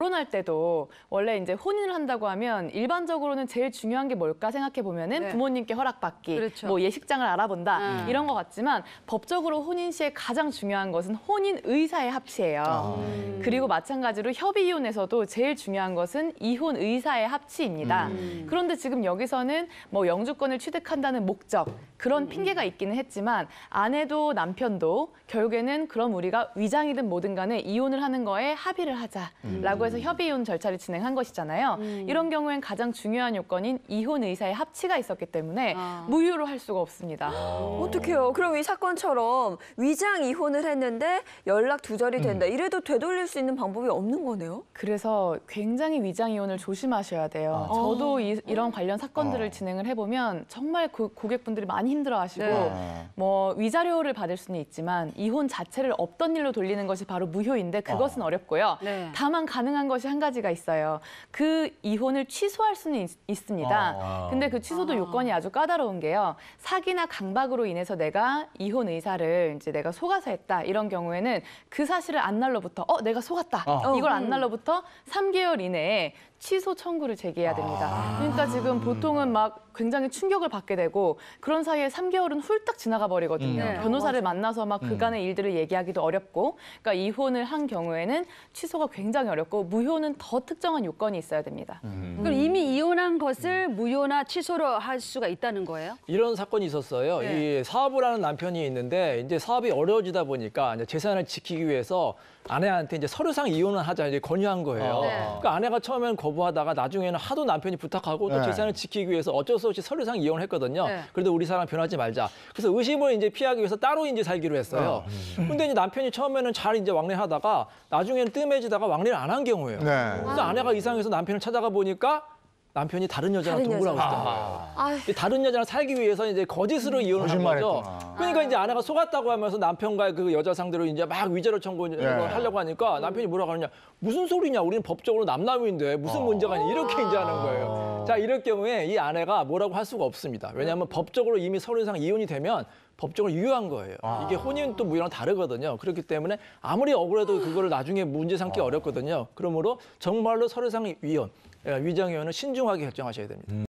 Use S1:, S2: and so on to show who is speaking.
S1: 결혼할 때도 원래 이제 혼인을 한다고 하면 일반적으로는 제일 중요한 게 뭘까 생각해 보면은 네. 부모님께 허락받기, 그렇죠. 뭐 예식장을 알아본다 음. 네. 이런 것 같지만 법적으로 혼인 시에 가장 중요한 것은 혼인 의사의 합치예요. 아. 음. 그리고 마찬가지로 협의 이혼에서도 제일 중요한 것은 이혼 의사의 합치입니다. 음. 그런데 지금 여기서는 뭐 영주권을 취득한다는 목적 그런 음, 음. 핑계가 있기는 했지만 아내도 남편도 결국에는 그럼 우리가 위장이든 뭐든 간에 이혼을 하는 거에 합의를 하자라고 해서 음. 협의 이혼 절차를 진행한 것이잖아요. 이런 경우엔 가장 중요한 요건인 이혼 의사의 합치가 있었기 때문에 아. 무효로 할 수가 없습니다. 아. 어떡해요. 그럼 이 사건처럼 위장 이혼을 했는데 연락 두절이 된다. 이래도 되돌릴 수 있는 방법이 없는 거네요? 그래서 굉장히 위장 이혼을 조심하셔야 돼요. 아. 저도 이, 어. 런 관련 사건들을 아. 진행을 해보면 정말 그 고객분들이 많이 힘들어하시고 네. 아. 뭐 위자료를 받을 수는 있지만 이혼 자체를 없던 일로 돌리는 것이 바로 무효인데 그것은 어. 렵고요 네. 다만 가능한 것이 한 가지가 있어요. 그 이혼을 취소할 수는 있, 습니다 아. 어. 근데 그 취소도 아. 요건이 아주 까다로운 게요. 사기나 강박으로 인해서 내가 이혼 의사를 이제 내가 속아서 했다 이런 경우에는 그 사실을 안 날로부터 어 내가 속았다 어. 이걸 어. 안 날로부터 3개월 이내에 취소 청구를 제기해야 됩니다. 아. 그러니까 지금 보통은 막 굉장히 충격을 받게 되고 그런 사이 사이에 3개월은 훌딱 지나가 버리거든요. 음. 네. 변호사를 음. 만나서 막 그간의 음. 일들을 얘기하기도 어렵고, 그러니까 이혼을 한 경우에는 취소가 굉장히 어렵고 무효는 더 특정한 요건이 있어야 됩니다. 음. 그럼 이미 이혼한 것을 무효나 취소로 할 수가 있다는 거예요?
S2: 이런 사건이 있었어요. 네. 이 사업을 하는 남편이 있는데 이제 사업이 어려워지다 보니까 이제 재산을 지키기 위해서 아내한테 이제 서류상 이혼을 하자 이제 권유한 거예요. 어. 네. 그러니까 아내가 처음엔 거부하다가 나중에는 하도 남편이 부탁하고 또 네. 재산을 지키기 위해서 어쩔 수 없이 서류상 이혼을 했거든요. 네. 그래도 우리 사람 변하지 말자. 그래서 의심을 이제 피하기 위해서 따로 이제 살기로 했어요. 네. 근데 이제 남편이 처음에는 잘 이제 왕래하다가 나중에는 뜸해지다가 왕래를 안 한 경우예요. 네. 그래서 아내가 이상해서 남편을 찾아가 보니까 남편이 다른 여자랑 동거를 하고 있던 거예요. 다른 여자랑 살기 위해서 이제 거짓으로 이혼을 한 거죠. 그러니까 이제 아내가 속았다고 하면서 남편과 의그 여자 상대로 이제 막 위자료 청구를 네. 하려고 하니까 남편이 뭐라고 하느냐. 무슨 소리냐. 우리는 법적으로 남남인데 무슨 아. 문제가 있냐. 이렇게 이제 하는 거예요. 어. 자, 이럴 경우에 이 아내가 뭐라고 할 수가 없습니다. 왜냐하면 네. 법적으로 이미 서류상 이혼이 되면 법적으로 유효한 거예요. 아. 이게 혼인 또 무효랑 뭐 다르거든요. 그렇기 때문에 아무리 억울해도 그거를 나중에 문제 삼기 아. 어렵거든요. 그러므로 정말로 서류상 위원위장위원은 예, 신중하게 결정하셔야 됩니다. 음.